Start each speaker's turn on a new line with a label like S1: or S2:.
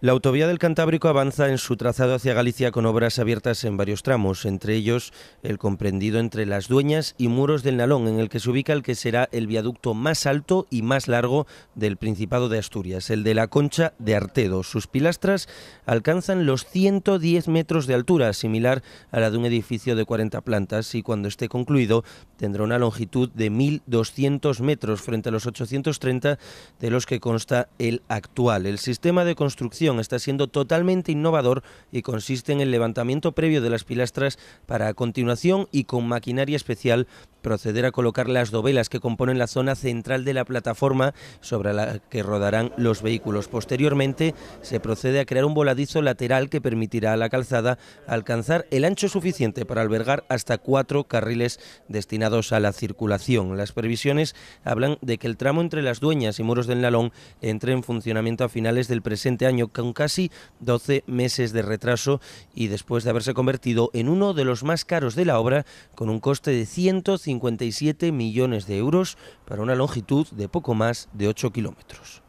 S1: La autovía del Cantábrico avanza en su trazado hacia Galicia con obras abiertas en varios tramos, entre ellos el comprendido entre Las Dueñas y Muros del Nalón, en el que se ubica el que será el viaducto más alto y más largo del Principado de Asturias, el de la Concha de Artedo. Sus pilastras alcanzan los 110 metros de altura, similar a la de un edificio de 40 plantas, y cuando esté concluido tendrá una longitud de 1.200 metros frente a los 830 de los que consta el actual. El sistema de construcción está siendo totalmente innovador y consiste en el levantamiento previo de las pilastras para a continuación y con maquinaria especial proceder a colocar las dovelas que componen la zona central de la plataforma sobre la que rodarán los vehículos. Posteriormente se procede a crear un voladizo lateral que permitirá a la calzada alcanzar el ancho suficiente para albergar hasta cuatro carriles destinados a la circulación. Las previsiones hablan de que el tramo entre las dueñas y muros del Nalón entre en funcionamiento a finales del presente año con casi 12 meses de retraso y después de haberse convertido en uno de los más caros de la obra, con un coste de 157 millones de euros para una longitud de poco más de 8 kilómetros.